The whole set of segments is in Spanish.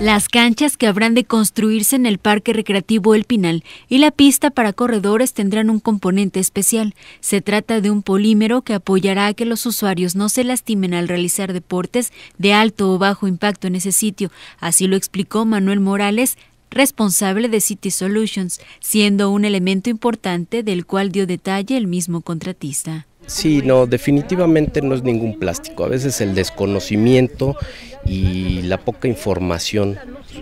Las canchas que habrán de construirse en el Parque Recreativo El Pinal y la pista para corredores tendrán un componente especial. Se trata de un polímero que apoyará a que los usuarios no se lastimen al realizar deportes de alto o bajo impacto en ese sitio. Así lo explicó Manuel Morales, responsable de City Solutions, siendo un elemento importante del cual dio detalle el mismo contratista. Sí, no, definitivamente no es ningún plástico. A veces el desconocimiento y la poca información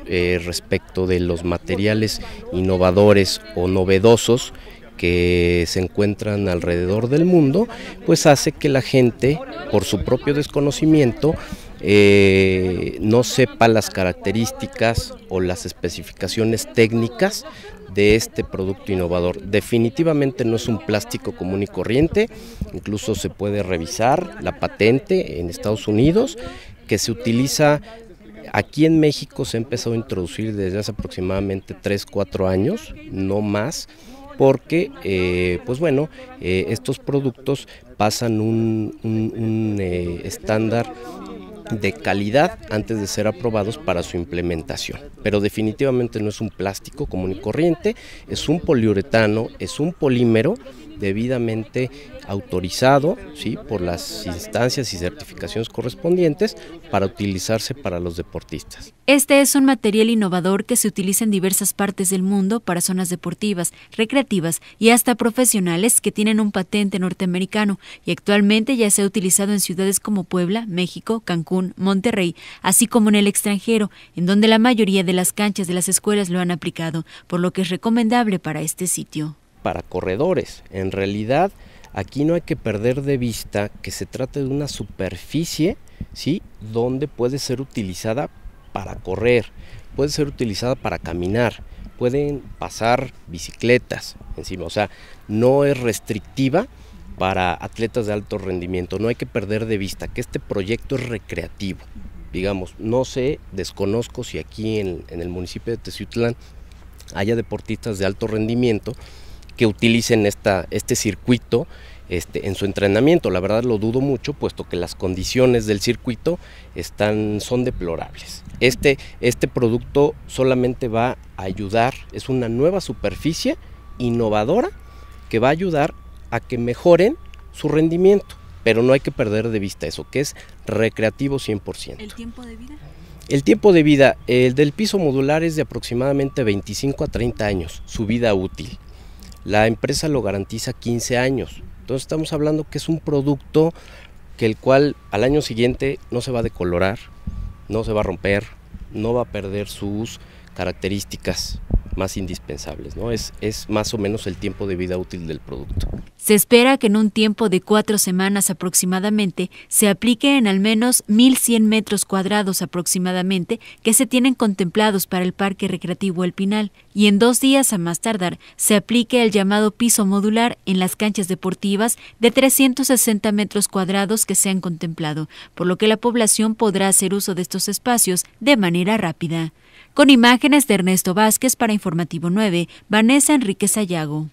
eh, respecto de los materiales innovadores o novedosos que se encuentran alrededor del mundo, pues hace que la gente, por su propio desconocimiento, eh, no sepa las características o las especificaciones técnicas de este producto innovador. Definitivamente no es un plástico común y corriente, incluso se puede revisar la patente en Estados Unidos que se utiliza Aquí en México se ha empezado a introducir desde hace aproximadamente 3, 4 años, no más, porque, eh, pues bueno, eh, estos productos pasan un, un, eh, estándar de calidad antes de ser aprobados para su implementación. Pero definitivamente no es un plástico común y corriente, es un poliuretano, es un polímero debidamente autorizado ¿sí? por las instancias y certificaciones correspondientes para utilizarse para los deportistas. Este es un material innovador que se utiliza en diversas partes del mundo para zonas deportivas, recreativas y hasta profesionales que tienen un patente norteamericano y actualmente ya se ha utilizado en ciudades como Puebla, México, Cancún, Monterrey, así como en el extranjero, en donde la mayoría de las canchas de las escuelas lo han aplicado, por lo que es recomendable para este sitio para corredores. En realidad, aquí no hay que perder de vista que se trata de una superficie, ¿sí? Donde puede ser utilizada para correr, puede ser utilizada para caminar, pueden pasar bicicletas encima, o sea, no es restrictiva para atletas de alto rendimiento. No hay que perder de vista que este proyecto es recreativo. Digamos, no sé, desconozco si aquí en, el municipio de Teciutlán haya deportistas de alto rendimiento que utilicen esta, este circuito este, en su entrenamiento. La verdad lo dudo mucho, puesto que las condiciones del circuito están, son deplorables. Este, este producto solamente va a ayudar, es una nueva superficie innovadora que va a ayudar a que mejoren su rendimiento. Pero no hay que perder de vista eso, que es recreativo 100%. ¿El tiempo de vida? El tiempo de vida, el del piso modular es de aproximadamente 25 a 30 años, su vida útil. La empresa lo garantiza 15 años. Entonces estamos hablando que es un producto que el cual al año siguiente no se va a decolorar, no se va a romper, no va a perder sus características más indispensables, ¿no? Es, más o menos el tiempo de vida útil del producto. Se espera que en un tiempo de cuatro semanas aproximadamente se aplique en al menos 1.100 metros cuadrados aproximadamente que se tienen contemplados para el Parque Recreativo El Pinal, y en dos días a más tardar se aplique el llamado piso modular en las canchas deportivas de 360 metros cuadrados que se han contemplado, por lo que la población podrá hacer uso de estos espacios de manera rápida. Con imágenes de Ernesto Vázquez para Informativo 9, Vanessa Enrique Sayago.